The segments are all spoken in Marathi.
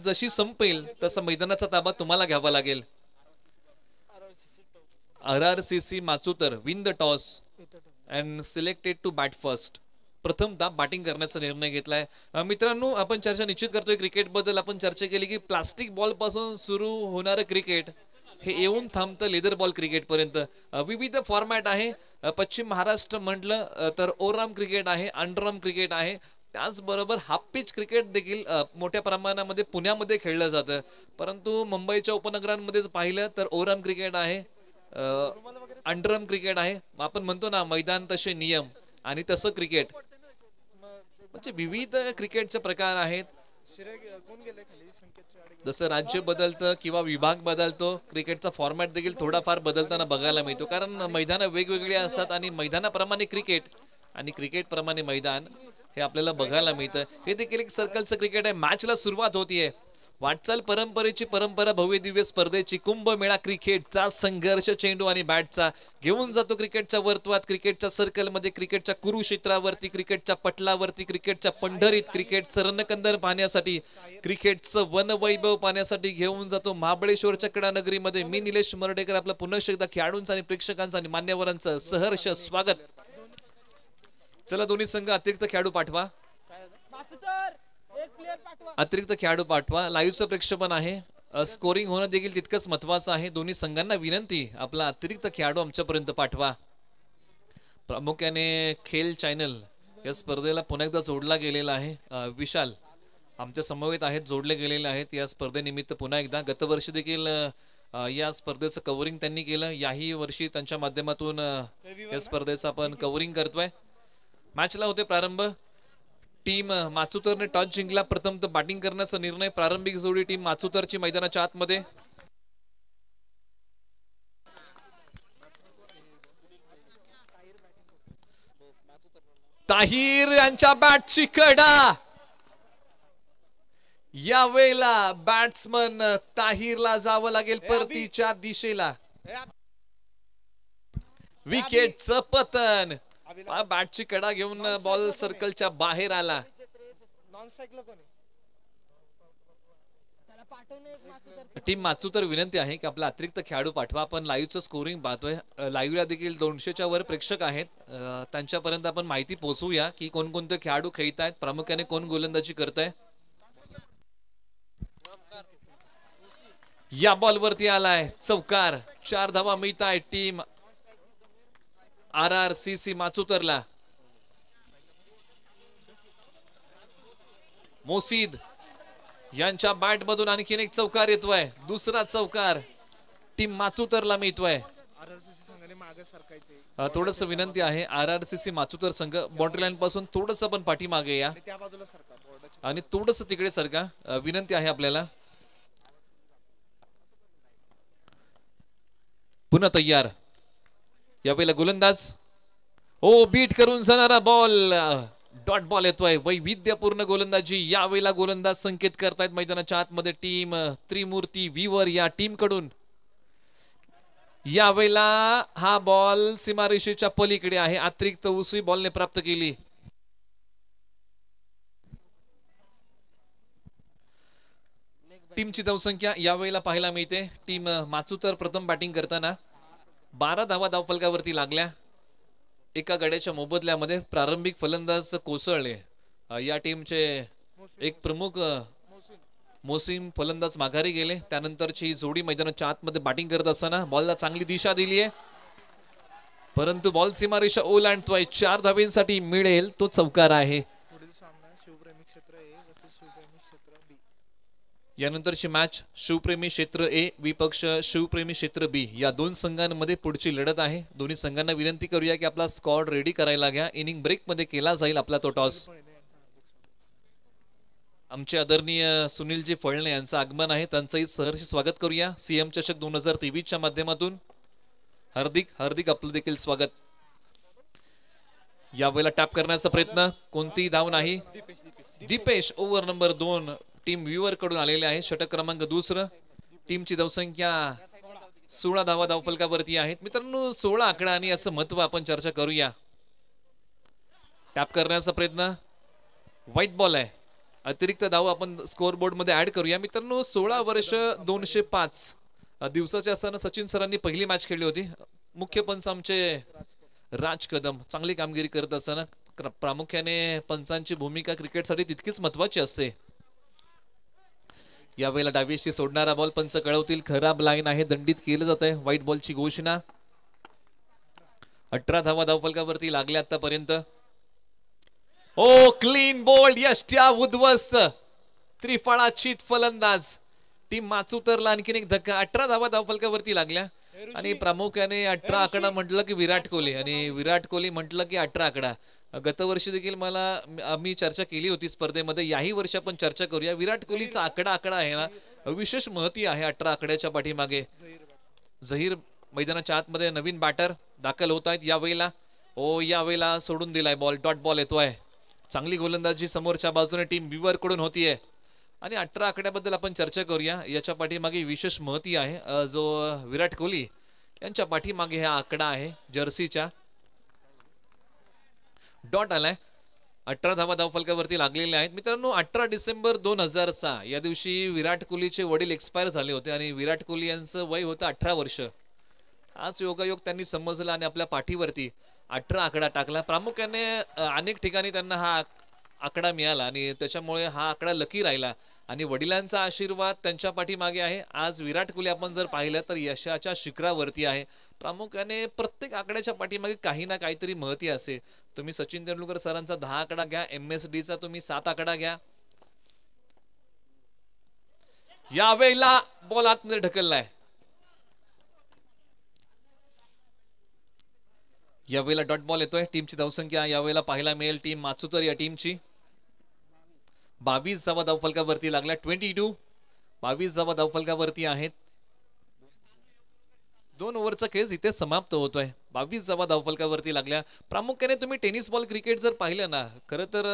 जशी संपेल तसा मैदानाचा ताबा तुम्हाला घ्यावा लागेल R R C C Machutar win the toss and selected to bat first प्रथमदा बॅटिंग करण्याचा निर्णय घेतलाय मित्रांनो आपण चर्चा निश्चित करतोय क्रिकेट बद्दल आपण चर्चा केली की प्लास्टिक बॉल पासून सुरू होणारं क्रिकेट हे येऊन थांबतं लेदर बॉल क्रिकेट पर्यंत विविध फॉर्मॅट आहे पश्चिम महाराष्ट्र म्हटलं तर ओराम क्रिकेट आहे अंडरआर्म क्रिकेट आहे त्याचबरोबर हाफ पिच क्रिकेट देखील मोठ्या प्रमाणामध्ये पुण्यामध्ये खेळलं जातं परंतु मुंबईच्या उपनगरांमध्ये पाहिलं तर ओरम क्रिकेट आहे अंडरम क्रिकेट आहे आपण म्हणतो ना मैदान तसे नियम आणि तसं क्रिकेट म्हणजे विविध क्रिकेटचे प्रकार आहेत जसं राज्य बदलतं किंवा विभाग बदलतो क्रिकेटचा फॉर्मॅट देखील थोडाफार बदलताना बघायला मिळतो कारण मैदानं वेगवेगळी असतात आणि मैदानाप्रमाणे क्रिकेट आणि क्रिकेटप्रमाणे मैदान हे आपल्याला बघायला मिळतं हे देखील एक सर्कलचं क्रिकेट आहे मॅचला सुरुवात होतीये वाटचाल परंपरेची परंपरा भव्य दिव्य स्पर्धेची कुंभमेळा क्रिकेटचा संघर्ष चेंडू आणि बॅटचा घेऊन जातो क्रिकेटच्या वर्तवात क्रिकेटच्या मध्ये क्रिकेटच्या कुरुक्षेत्रावरती क्रिकेटच्या पटलावरती क्रिकेटच्या पंढरीत क्रिकेटचं रणकंदर पाहण्यासाठी क्रिकेटचं वैभव पाहण्यासाठी घेऊन जातो महाबळेश्वरच्या नगरीमध्ये मी निलेश मर्डेकर आपला पुनश एकदा खेळाडूंचा आणि प्रेक्षकांचा आणि मान्यवरांचं सहर्ष स्वागत चला दोन्ही संघ अतिरिक्त खेळाडू पाठवा अतिरिक्त खेळाडू पाठवा लाईव्हचं प्रेक्षपण आहे स्कोरिंग होणं देखील तितकंच महत्वाचं आहे दोन्ही संघांना विनंती आपला अतिरिक्त खेळाडू आमच्यापर्यंत पाठवा प्रामुख्याने खेल चॅनल या स्पर्धेला पुन्हा एकदा जोडला गेलेला आहे विशाल आमच्या समवेत आहेत जोडले गेलेले आहेत या स्पर्धेनिमित्त पुन्हा एकदा गतवर्षी देखील या स्पर्धेचं कव्हरिंग त्यांनी केलं याही वर्षी त्यांच्या माध्यमातून या स्पर्धेचं आपण कव्हरिंग करतोय मॅचला होते प्रारंभ टीम माचुतरने टॉस जिंकला प्रथम तर बॅटिंग करण्याचा निर्णय प्रारंभिक जोडी टीम माचुतरची मैदानाच्या आतमध्ये ताहीर यांच्या ची कडा या वेळेला बॅट्समन ताहिरला जावं लागेल परतीच्या दिशेला विकेटचं पतन बॅटची कडा घेऊन बॉल सर्कलच्या बाहेर आला टीम माचू तर विनंती आहे की आपला अतिरिक्त खेळाडू पाठवा आपण लाईव्हचं स्कोरिंग पाहतोय लाईव्हला देखील दोनशेच्या वर प्रेक्षक आहेत त्यांच्यापर्यंत आपण माहिती पोहोचवूया की कोणकोणते खेळाडू खेळत आहेत प्रामुख्याने कोण गोलंदाजी करत आहे या वरती आलाय चौकार चार धावा मिळत आहे team R R C C माचुतरला मोसीद यांच्या बॅट मधून आणखीन एक चौकार येतोय दुसरा चौकार टीम माचुतरला मिळतोय थोडस विनंती आहे R R C C Machutar संघ बॉन्ड्री लाईन पासून थोडस पण पाठीमागे या आणि थोडस तिकडे सरका विनंती आहे आपल्याला पुन्हा तयार या पहिला गोलंदाज ओ हो, बीट करून जाणारा बॉल डॉट बॉल येतोय वैविध्यपूर्ण गोलंदाजी यावेळेला गोलंदाज संकेत करतायत मैदानाच्या आतमध्ये टीम त्रिमूर्ती विवर या टीम कडून यावेळेला हा बॉल सीमारेषेच्या पलीकडे आहे अतिरिक्त उसवी बॉलने प्राप्त केली टीमची धावसंख्या यावेळेला पाहायला मिळते टीम तर प्रथम बॅटिंग करताना बारा धावा धावफलकावरती लागल्या एका गड्याच्या मोबदल्यामध्ये प्रारंभिक फलंदाज कोसळले या टीमचे एक प्रमुख मोसीम फलंदाज माघारी गेले त्यानंतरची जोडी मैदानाच्या आतमध्ये बॅटिंग करत असताना बॉलला चांगली दिशा दिली आहे परंतु बॉल सीमारेषा ओलांडतोय चार धाबींसाठी मिळेल तो चौकार आहे यानंतरची मॅच शिवप्रेमी क्षेत्र ए विपक्ष शिवप्रेमी क्षेत्र बी या दोन संघांमध्ये पुढची लढत आहे दोन्ही संघांना विनंती करूया की आपला स्कॉड रेडी करायला घ्या इनिंग ब्रेकमध्ये केला जाईल आपला तो टॉस आमचे आदरणीय सुनीलजी फळणे यांचं आगमन आहे त्यांचंही सहर्ष स्वागत करूया सीएम चषक दोन हजार तेवीसच्या माध्यमातून हार्दिक हार्दिक आपलं देखील स्वागत यावेळेला टॅप करण्याचा प्रयत्न कोणतीही धाव नाही दीपेश ओव्हर नंबर दोन टीम व्यूअर कडून आलेले आहे षटक क्रमांक दुसरं टीमची धावसंख्या सोळा धावा धावफलकावरती आहेत मित्रांनो सोळा आकडा आणि याचं महत्व आपण चर्चा करूया टॅप करण्याचा प्रयत्न व्हाईट बॉल आहे अतिरिक्त धाव आपण स्कोरबोर्ड मध्ये ऍड करूया मित्रांनो सोळा वर्ष दोनशे पाच दिवसाचे असताना सचिन सरांनी पहिली मॅच खेळली होती मुख्य पंच आमचे राज कदम चांगली कामगिरी करत असताना प्रामुख्याने पंचांची भूमिका क्रिकेटसाठी तितकीच महत्वाची असते यावेळेला डावीशी सोडणारा बॉल पंच कळवतील खराब लाईन आहे दंडित केलं जात आहे व्हाईट बॉलची घोषणा अठरा धावा धावफलकावरती लागले आतापर्यंत ओ क्लीन बोल्ड यष्ट्या उद्वस्त चित फलंदाज टीम उतरला आणखीन एक धक्का अठरा धावा धावफलकावरती लागल्या आणि प्रामुख्याने अठरा आकडा म्हटलं की विराट कोहली आणि विराट कोहली म्हटलं की अठरा आकडा गतवर्षी देखील मला आम्ही चर्चा केली होती स्पर्धेमध्ये याही वर्षी आपण चर्चा करूया विराट कोहलीचा आकडा आकडा आहे ना विशेष महती आहे अठरा आकड्याच्या पाठीमागे जहीर मैदानाच्या आतमध्ये नवीन बॅटर दाखल होत आहेत यावेळेला ओ यावेळेला सोडून दिलाय बॉल डॉट बॉल येतोय चांगली गोलंदाजी समोरच्या बाजूने टीम होती होतीये आणि अठरा आकड्याबद्दल आपण चर्चा करूया याच्या पाठीमागे विशेष महती आहे जो विराट कोहली यांच्या पाठीमागे हा आकडा आहे जर्सीच्या डॉट आलाय अठरा धावा धावफलकावरती लागलेले आहेत मित्रांनो अठरा डिसेंबर दोन हजार सहा या दिवशी विराट कोहलीचे वडील एक्सपायर झाले होते आणि विराट कोहली यांचं वय होतं अठरा वर्ष हाच योगायोग त्यांनी समजला आणि आपल्या पाठीवरती अठरा आकडा टाकला प्रामुख्याने अनेक ठिकाणी त्यांना हा आकडा मिळाला आणि त्याच्यामुळे हा आकडा लकी राहिला आणि वडिलांचा आशीर्वाद त्यांच्या पाठीमागे आहे आज विराट कोहली आपण जर पाहिलं तर यशाच्या शिखरावरती आहे प्रामुख्याने प्रत्येक आकड्याच्या पाठीमागे काही ना काहीतरी महती असे तुम्ही सचिन तेंडुलकर सरांचा दहा आकडा घ्या एम एस डीचा तुम्ही सात आकडा घ्या यावेळेला बॉल आतमध्ये ढकललाय यावेळेला डॉट बॉल येतोय टीमची धावसंख्या यावेळेला पाहायला मिळेल टीम माचुतर या टीमची बावीस जावा धावफलकावरती लागला ट्वेंटी टू बावीस जावा धावफलकावरती आहेत दोन ओव्हरचा खेळ इथे समाप्त होतोय बावीस जावा धावफलकावरती लागल्या प्रामुख्याने तुम्ही टेनिस बॉल क्रिकेट जर पाहिलं ना खरं तर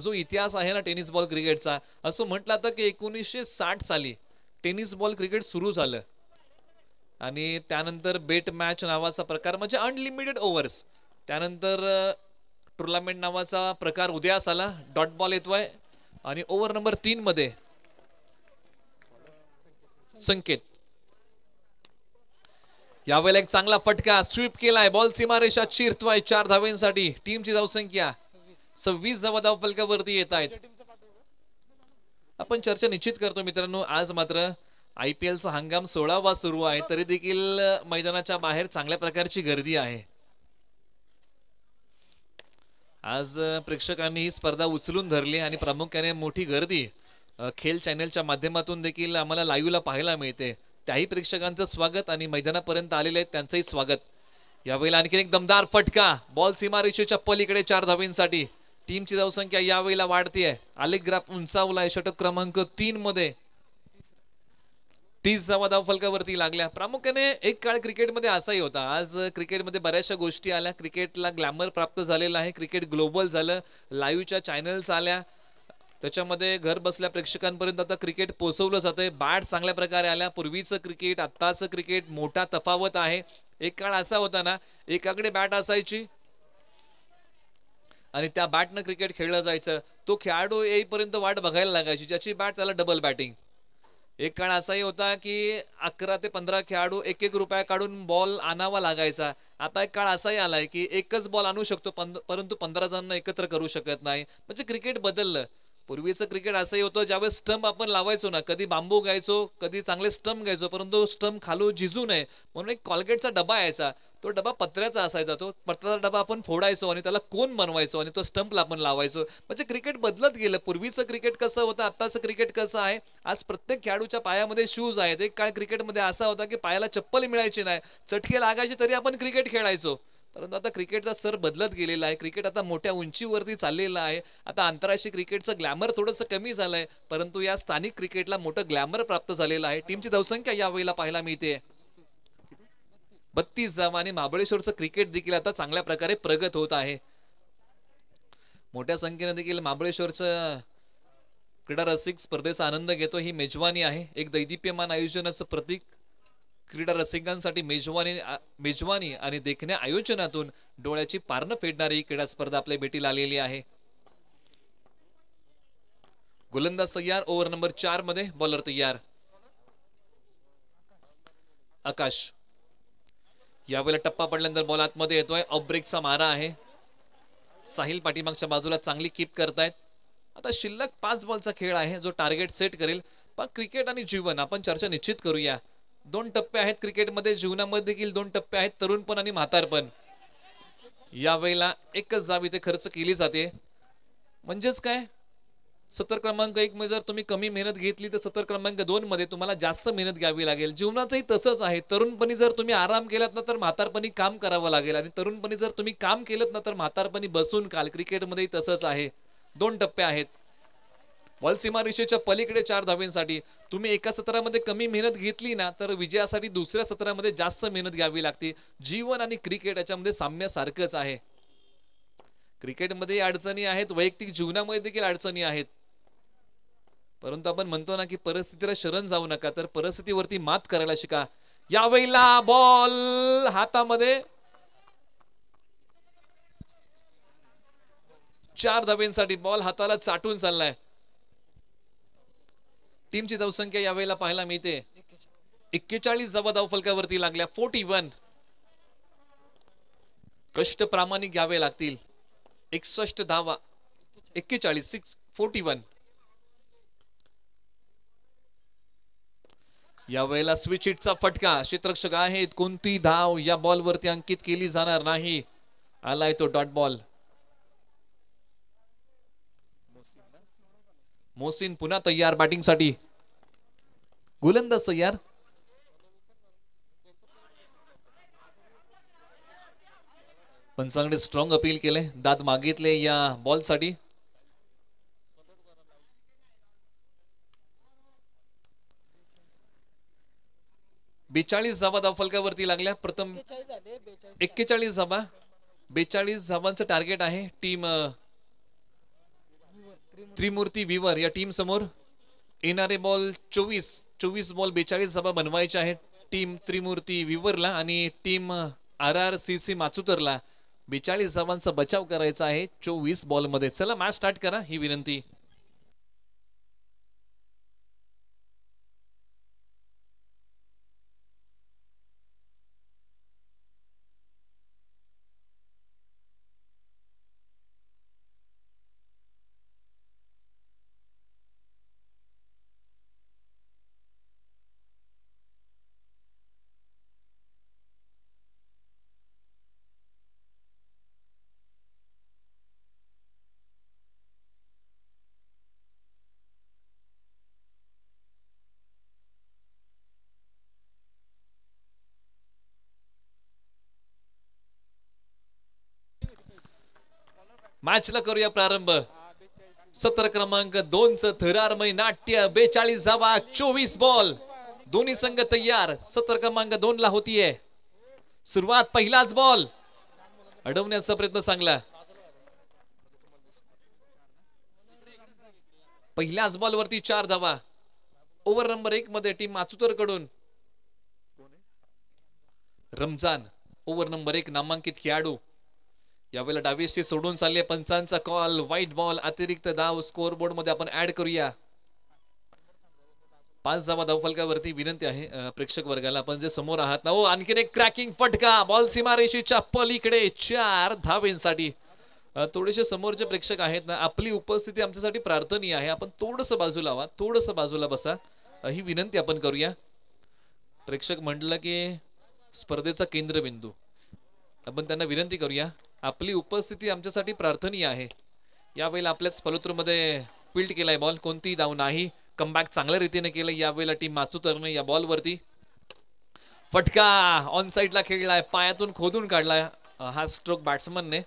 जो इतिहास आहे ना टेनिस बॉल क्रिकेटचा असं म्हटलं तर की एकोणीसशे साठ साली टेनिस बॉल क्रिकेट सुरू झालं आणि त्यानंतर बेट मॅच नावाचा प्रकार म्हणजे अनलिमिटेड ओव्हर्स त्यानंतर टुर्नामेंट नावाचा प्रकार उदयास आला डॉट बॉल येतोय आणि ओव्हर नंबर तीन मध्ये संकेत यावेळेला एक चांगला फटका स्वीप केलाय बॉल सीमारेषा चिरतवाय चार धावेंसाठी टीमची धावसंख्या सव्वीस धावा धाव फलकावरती येत आहेत आपण चर्चा निश्चित करतो मित्रांनो आज मात्र आय पी एलचा हंगाम सोळावा सुरू आहे तरी देखील मैदानाच्या बाहेर चांगल्या प्रकारची गर्दी आहे आज प्रेक्षकांनी ही स्पर्धा उचलून धरली आणि प्रामुख्याने मोठी गर्दी खेल चॅनेलच्या माध्यमातून देखील आम्हाला लाईव्हला पाहायला मिळते त्याही प्रेक्षकांचं स्वागत आणि मैदानापर्यंत आलेले आहेत त्यांचंही स्वागत यावेळेला आणखीन एक दमदार फटका बॉल सीमा रेषेच्या पलीकडे चार धावींसाठी टीमची धावसंख्या यावेळेला आहे आलेख ग्राफ आहे षटक क्रमांक तीनमध्ये मध्ये तीस धावा फलकावरती लागल्या प्रामुख्याने एक काळ क्रिकेटमध्ये असाही होता आज क्रिकेटमध्ये बऱ्याचशा गोष्टी आल्या क्रिकेटला ग्लॅमर प्राप्त झालेला आहे क्रिकेट ग्लोबल झालं लाईव्हच्या चॅनल्स आल्या त्याच्यामध्ये घर बसल्या प्रेक्षकांपर्यंत आता क्रिकेट पोचवलं आहे बॅट चांगल्या प्रकारे आल्या पूर्वीचं क्रिकेट आत्ताचं क्रिकेट मोठा तफावत आहे एक काळ असा होता ना एकाकडे बॅट असायची आणि त्या बॅटनं क्रिकेट खेळलं जायचं तो खेळाडू येईपर्यंत वाट बघायला लागायची ज्याची बॅट त्याला डबल बॅटिंग एक काळ असाही होता की अकरा ते पंधरा खेळाडू एक एक रुपया काढून बॉल आणावा लागायचा आता एक काळ असाही आलाय की एकच बॉल आणू शकतो परंतु पंधरा जणांना एकत्र करू शकत नाही म्हणजे क्रिकेट बदललं पूर्वीचं क्रिकेट असंही होतं ज्यावेळेस स्टंप आपण लावायचो ना कधी बांबू गायचो कधी चांगले स्टंप गायचो परंतु स्टंप खालू झिजू नये म्हणून एक कॉलगेटचा डबा यायचा तो डबा पत्र्याचा असायचा तो पत्र्याचा डबा आपण फोडायचो आणि त्याला कोण बनवायचो आणि तो स्टंपला आपण लावायचो म्हणजे क्रिकेट बदलत गेलं पूर्वीचं क्रिकेट कसं होतं आत्ताचं क्रिकेट कसं आहे आज प्रत्येक खेळाडूच्या पायामध्ये शूज आहेत एक काळ क्रिकेटमध्ये असा होता की पायाला चप्पल मिळायची नाही चटके लागायचे तरी आपण क्रिकेट खेळायचो परंतु आता क्रिकेटचा सर बदलत गेलेला आहे क्रिकेट आता मोठ्या उंचीवरती चाललेला आहे आता आंतरराष्ट्रीय क्रिकेटचं ग्लॅमर थोडंसं कमी झालं आहे परंतु या स्थानिक क्रिकेटला मोठं ग्लॅमर प्राप्त झालेलं आहे टीमची धावसंख्या यावेळेला पाहायला मिळते बत्तीस जावा आणि महाबळेश्वरचं क्रिकेट देखील आता चांगल्या प्रकारे प्रगत होत आहे मोठ्या संख्येने देखील महाबळेश्वरचं क्रीडा रसिक स्पर्धेचा आनंद घेतो ही मेजवानी आहे एक दैदिप्यमान आयोजनाचं प्रतीक क्रीडा रसिकांसाठी मेजवानी मेजवानी आणि देखण्या आयोजनातून डोळ्याची पारणं फेडणारी क्रीडा स्पर्धा आपल्या भेटीला आलेली आहे गोलंदाज सय्यार ओव्हर नंबर चार मध्ये बॉलर तयार आकाश यावेळेला टप्पा पडल्यानंतर बॉल आतमध्ये येतोय ब्रेकचा मारा आहे साहिल पाठीमागच्या बाजूला चांगली किप करतायत आता शिल्लक पाच बॉलचा खेळ आहे जो टार्गेट सेट करेल पण क्रिकेट आणि जीवन आपण चर्चा निश्चित करूया दोन टप्पे आहेत क्रिकेटमध्ये जीवनामध्ये देखील दोन टप्पे आहेत तरुणपण आणि म्हातारपण यावेळेला एकच जाब इथे खर्च केली जाते म्हणजेच काय सतर क्रमांक एक मध्ये जर तुम्ही कमी मेहनत घेतली तर सत्तर क्रमांक दोन मध्ये तुम्हाला जास्त मेहनत घ्यावी लागेल जीवनाचंही तसंच आहे तरुणपणी जर तुम्ही आराम केलात ना तर म्हातारपणी काम करावं लागेल आणि तरुणपणी जर तुम्ही काम केलं ना तर म्हातारपणी बसून काल क्रिकेटमध्येही तसंच आहे दोन टप्पे आहेत वलसीमारेषेच्या पलीकडे चार धाव्यांसाठी तुम्ही एका सत्रामध्ये कमी मेहनत घेतली ना तर विजयासाठी दुसऱ्या सत्रामध्ये जास्त मेहनत घ्यावी लागते जीवन आणि क्रिकेट याच्यामध्ये साम्यासारखंच आहे क्रिकेटमध्ये अडचणी आहेत वैयक्तिक जीवनामध्ये देखील अडचणी आहेत परंतु आपण म्हणतो ना की परिस्थितीला शरण जाऊ नका तर परिस्थितीवरती मात करायला शिका यावेळेला बॉल हातामध्ये चार धावेंसाठी बॉल हाताला चाटून चाललाय टीमची धावसंख्या यावेळेला पाहायला मिळते एक्केचाळीस धाव धावफलकावरती लागल्या फोर्टी वन कष्ट प्रामाणिक घ्यावे लागतील एकसष्ट धावा एक्केचाळीस सिक्स फोर्टी वन यावेळेला स्विच इटचा फटका क्षेत्रक्षक आहेत कोणती धाव या बॉलवरती अंकित केली जाणार नाही आलाय तो डॉट बॉल मोसिन पुन्हा तयार बॅटिंगसाठी गोलंदाज तयार पंचांगडे स्ट्रॉंग अपील केले दाद मागितले या बॉलसाठी बेचाळीस धावा दाफलकावरती लागल्या प्रथम एक्केचाळीस धावा बेचाळीस धावांचं टार्गेट आहे टीम त्रिमूर्ती विवर या टीम समोर येणारे बॉल चोवीस चोवीस बॉल बेचाळीस सभा बनवायचे आहेत टीम त्रिमूर्ती विवरला आणि team R R C C माचुतरला बेचाळीस धावांचा बचाव करायचा आहे चोवीस बॉलमध्ये चला मॅच स्टार्ट करा ही विनंती मॅचला करूया प्रारंभ सतर क्रमांक दोन च थरारमय नाट्य बेचाळीस धावा चोवीस बॉल दोन्ही संघ तयार सतर क्रमांक दोन ला होतीये सुरुवात पहिलाच बॉल अडवण्याचा प्रयत्न चांगला पहिल्याच बॉल वरती चार धावा ओव्हर नंबर एक मध्ये टीम माचुतर कडून रमजान ओव्हर नंबर एक नामांकित खेळाडू यावेळेला डावीसची सोडून चालले पंचांचा कॉल व्हाईट बॉल अतिरिक्त दाव स्कोअर बोर्ड मध्ये आपण ऍड करूया पाच धावा धावफलकावरती विनंती आहे प्रेक्षक वर्गाला आपण जे समोर आहात ना हो आणखीन एक क्रॅकिंग फटका बॉल सीमारेषीच्या पलीकडे चार धावेंसाठी थोडेसे समोर जे प्रेक्षक आहेत ना आपली उपस्थिती आमच्यासाठी प्रार्थनीय आहे आपण थोडस बाजूला हवा थोडस बाजूला बसा ही विनंती आपण करूया प्रेक्षक म्हटलं की स्पर्धेचा केंद्रबिंदू आपण त्यांना विनंती करूया आपली उपस्थिती आमच्यासाठी प्रार्थनीय आहे यावेळेला आपल्याच पलोत्रमध्ये फिल्ड केलाय बॉल कोणतीही धाव नाही कमबॅक चांगल्या रीतीने केलं यावेळेला टीम तर या बॉलवरती फटका ऑन साईडला खेळलाय पायातून खोदून काढलाय हा स्ट्रोक बॅट्समनने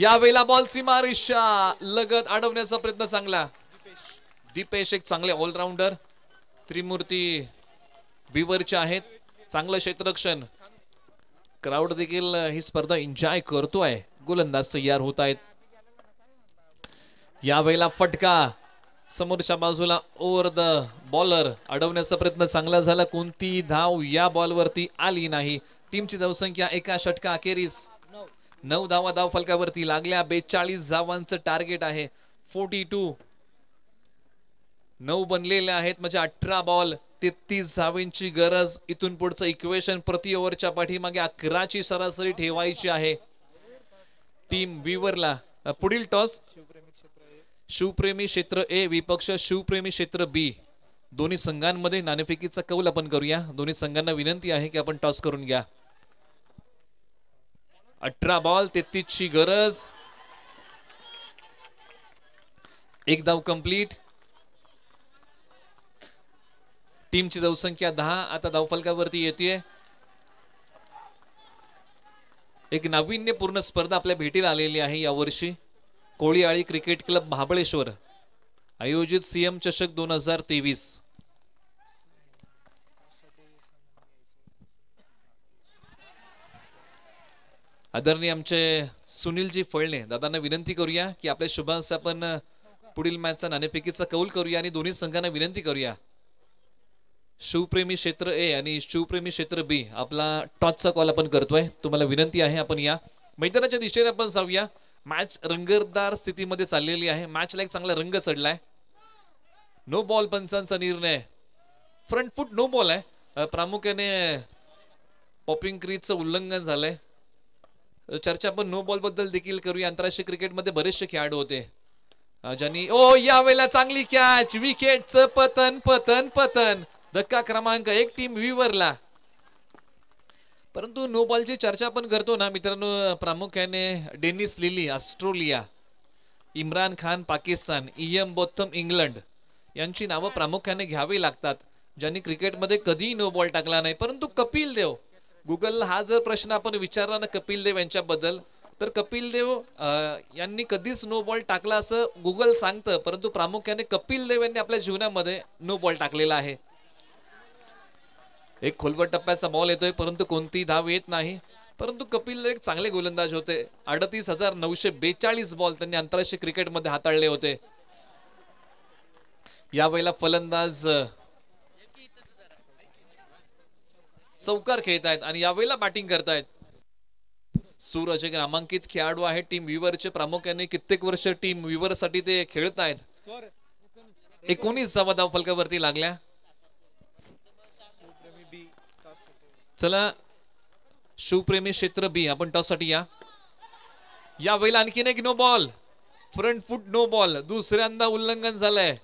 यावेळेला बॉल सीमा लगत अडवण्याचा प्रयत्न चांगला दीपेश एक चांगले ऑलराऊंडर त्रिमूर्ती विवरचे आहेत चांगलं क्षेत्ररक्षण क्राऊड देखील ही स्पर्धा एन्जॉय करतोय गोलंदाज तयार होत आहेत यावेळेला फटका समोरच्या बाजूला ओव्हर द बॉलर अडवण्याचा प्रयत्न चांगला झाला कोणती धाव या बॉलवरती आली नाही टीमची धावसंख्या एका षटका अखेरीस नऊ धावा धाव फलकावरती लागल्या बेचाळीस धावांचं टार्गेट आहे फोर्टी टू नऊ बनलेले आहेत म्हणजे अठरा बॉल तेहतीस धावेंची गरज इथून पुढचं इक्वेशन प्रति ओव्हरच्या पाठीमागे अकराची सरासरी ठेवायची आहे टीम बीवरला पुढील टॉस शिवप्रेमी क्षेत्र ए विपक्ष शिवप्रेमी क्षेत्र बी दोन्ही संघांमध्ये नाणेफेकीचा कौल आपण करूया दोन्ही संघांना विनंती आहे की आपण टॉस करून घ्या अठरा बॉल ची गरज एक धाव कंप्लीट टीमची धावसंख्या दहा आता धावफलकावरती येते एक नाविन्यपूर्ण स्पर्धा आपल्या भेटीला आलेली आहे यावर्षी कोळीआळी क्रिकेट क्लब महाबळेश्वर आयोजित सीएम चषक दोन हजार तेवीस आदरणीय आमचे सुनीलजी फळणे दादांना विनंती करूया की आपल्या शुभांस आपण पुढील मॅचचा नाणेपैकीचा कौल करूया आणि दोन्ही संघांना विनंती करूया शिवप्रेमी क्षेत्र ए आणि शिवप्रेमी क्षेत्र बी आपला टॉचचा कॉल आपण करतोय तुम्हाला विनंती आहे आपण या मैदानाच्या दिशेने आपण जाऊया मॅच रंगदार स्थितीमध्ये चाललेली आहे मॅचला एक चांगला रंग चढलाय नो बॉल पंचांचा निर्णय फ्रंट फुट नो बॉल आहे प्रामुख्याने पॉपिंग क्रीजचं उल्लंघन झालंय चर्चा आपण नो बॉल बद्दल देखील करूया आंतरराष्ट्रीय क्रिकेटमध्ये बरेचसे खेळाडू होते ज्यांनी ओ यावेळेला चांगली कॅच विकेटचं पतन पतन पतन धक्का क्रमांक एक टीम विवरला परंतु नो बॉलची चर्चा पण करतो ना मित्रांनो प्रामुख्याने Dennis Lillee Australia Imran Khan Pakistan Ian Botham England यांची नावं प्रामुख्याने घ्यावी लागतात ज्यांनी क्रिकेटमध्ये कधीही नो बॉल टाकला नाही परंतु कपिल देव गुगलला हा जर प्रश्न आपण विचारला ना कपिल देव यांच्याबद्दल तर कपिल देव यांनी कधीच नो बॉल टाकला असं गुगल सांगतं परंतु प्रामुख्याने कपिल देव यांनी आपल्या जीवनामध्ये नो बॉल टाकलेला आहे एक खोलवर टप्प्याचा बॉल येतोय परंतु कोणतीही धाव येत नाही परंतु कपिल एक चांगले गोलंदाज होते अडतीस हजार नऊशे बेचाळीस बॉल त्यांनी आंतरराष्ट्रीय क्रिकेटमध्ये हाताळले होते यावेळेला फलंदाज चौकार खेळत आहेत आणि यावेळेला बॅटिंग करतायत सूरज एक नामांकित खेळाडू आहे टीम विवरचे प्रामुख्याने कित्येक वर्ष टीम विवर साठी ते खेळत आहेत एकोणीस धावा फलकावरती लागल्या चला शिवप्रेमी क्षेत्र बी आपण टॉससाठी या या वेळेला आणखीन एक no ball front foot no ball दुसऱ्यांदा उल्लंघन झालंय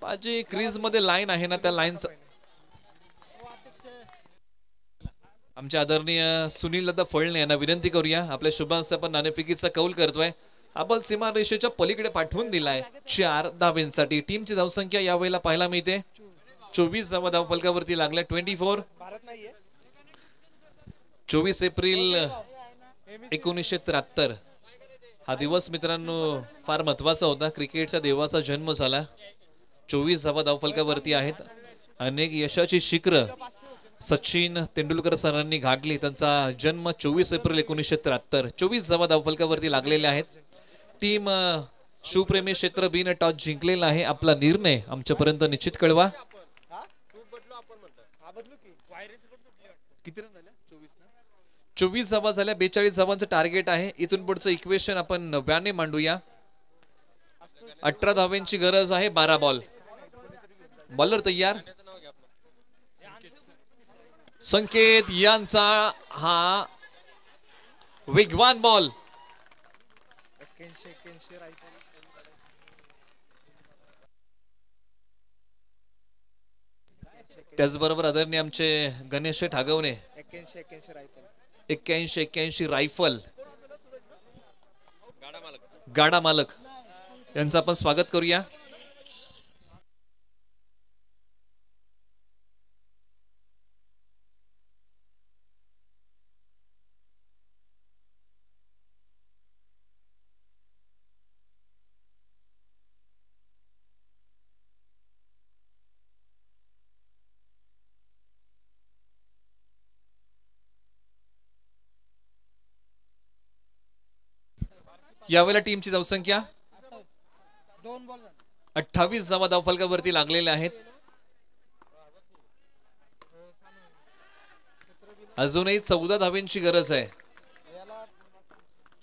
पाजी क्रीज मध्ये लाईन आहे ना त्या लाईनच आमच्या आदरणीय सुनील दादा फळणे यांना विनंती करूया आपल्या शुभांचा आपण नाणेफिकीचा कौल करतोय आपण सीमा रेषेच्या पलीकडे पाठवून दिलाय चार धावेंसाठी टीमची धावसंख्या यावेळेला पाहायला मिळते चोवीस धाव फलकावरती लागल्या ट्वेंटी फोर चोवीस एप्रिल एकोणीसशे त्र्याहत्तर हा दिवस मित्रांनो फार महत्वाचा होता क्रिकेटच्या देवाचा जन्म झाला चोवीस धाव फलकावरती आहेत अनेक यशाची शिखर सचिन तेंडुलकर सरांनी गाठली त्यांचा जन्म चोवीस एप्रिल एकोणीसशे त्र्याहत्तर चोवीस धावा धावफलकावरती लागलेल्या आहेत टीम शिवप्रेमी क्षेत्र बिन टॉस जिंकलेला आहे आपला निर्णय आमच्यापर्यंत निश्चित कळवा किती रन चोवीस ना चोवीस धावा झाल्या बेचाळीस धावांचं टार्गेट आहे इथून पुढचं इक्वेशन आपण नव्याने मांडूया अठरा धावांची गरज आहे बारा बॉल बॉलर तयार संकेत यांचा हा वेगवान बॉल त्याचबरोबर आदरणीय आमचे गणेश ठागवणे एक्क्याऐंशी एक्क्याऐंशी रायफल गाडा मालक यांचं आपण स्वागत करूया यावेळेला टीमची धावसंख्या अठ्ठावीस जावा धावफलकावरती लागलेल्या आहेत अजूनही चौदा धावेंची गरज आहे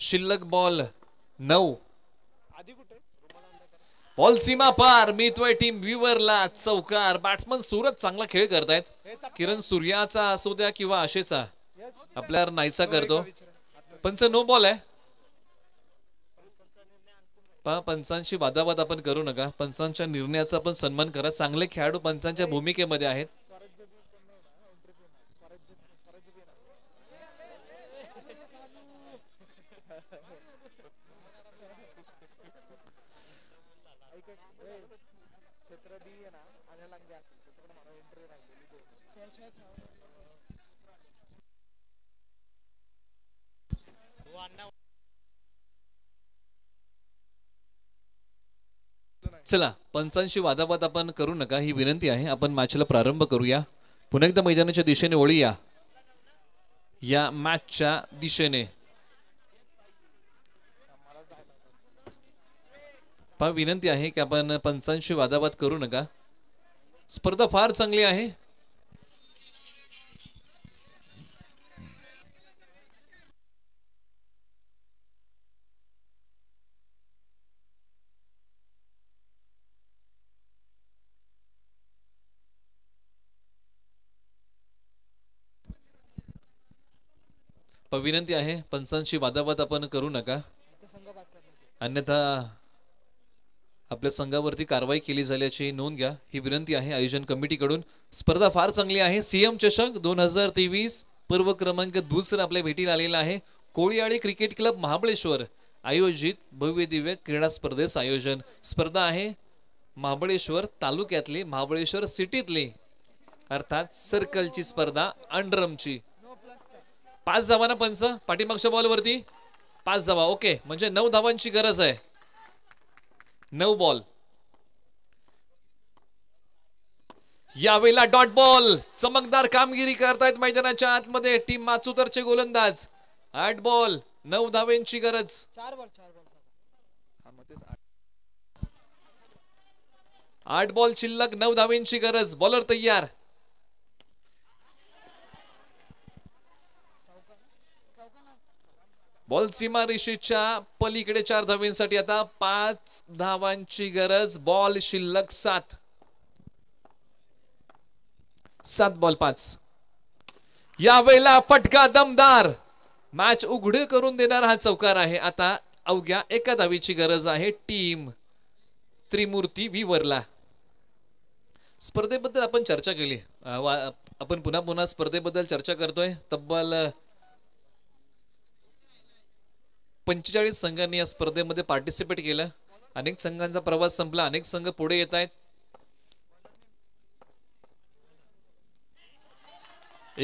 शिल्लक बॉल नऊ बॉल सीमा पार मिळतोय टीम वीवरला चौकार बॅट्समन सुरत चांगला खेळ करतायत किरण सूर्याचा असू द्या किंवा आशेचा आपल्यावर नाहीसा करतो पण नो बॉल आहे पहा पंचांशी वादावाद आपण करू नका पंचांच्या निर्णयाचा पण सन्मान करा चांगले खेळाडू पंचांच्या भूमिकेमध्ये आहेत चला पंचांशी वादावाद आपण करू नका ही विनंती आहे आपण मॅचला प्रारंभ करूया पुन्हा एकदा मैदानाच्या दिशेने ओळीया या मॅचच्या दिशेने विनंती आहे की आपण पंचांशी वादावाद करू नका स्पर्धा फार चांगली आहे विनंती आहे पंचांशी वादावाद आपण करू नका अन्यथा आपल्या संघावरती कारवाई केली झाल्याची नोंद घ्या ही विनंती आहे आयोजन कमिटीकडून स्पर्धा फार चांगली आहे सीएम चषक दोन हजार तेवीस पूर्व क्रमांक दुसरा आपल्या भेटीला आलेला आहे कोळीआळी क्रिकेट क्लब महाबळेश्वर आयोजित भव्य दिव्य क्रीडा स्पर्धेस आयोजन स्पर्धा आहे महाबळेश्वर तालुक्यातली महाबळेश्वर सिटीतली अर्थात सर्कलची स्पर्धा अंडरमची पाच धावा ना पंच पाठीमागच्या बॉलवरती पाच धावा ओके म्हणजे नऊ धावांची गरज आहे नऊ बॉल यावेळेला डॉट बॉल चमकदार कामगिरी करतायत मैदानाच्या आतमध्ये टीम माचूतरचे गोलंदाज आठ बॉल नऊ धावेंची गरज चार बॉल चार बॉल आठ बॉल शिल्लक नऊ धावेंची गरज बॉलर तयार बॉल सीमा रिशीच्या पलीकडे चार धावींसाठी आता पाच धावांची गरज बॉल शिल्लक सात सात बॉल पाच यावेळेला फटका दमदार मॅच उघड करून देणार हा चौकार आहे आता अवघ्या एका धावीची गरज आहे टीम त्रिमूर्ती विवरला स्पर्धेबद्दल आपण चर्चा केली आपण पुन्हा पुन्हा स्पर्धेबद्दल चर्चा करतोय तब्बल पंचेचाळीस संघांनी या स्पर्धेमध्ये पार्टिसिपेट केलं अनेक संघांचा प्रवास संपला अनेक संघ पुढे येत आहेत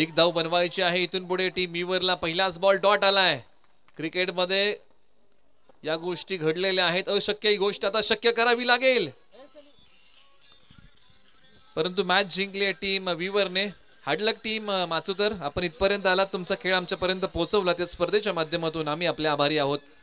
एक धाव बनवायची आहे इथून पुढे टीम विवरला पहिलाच बॉल डॉट आलाय क्रिकेटमध्ये या गोष्टी घडलेल्या आहेत अशक्य ही गोष्ट आता शक्य करावी लागेल परंतु मॅच जिंकली टीम विवरने हाडलक टीम तर आपण इथपर्यंत आला तुमचा खेळ आमच्यापर्यंत पोहोचवला त्या स्पर्धेच्या माध्यमातून आम्ही आपले आभारी आहोत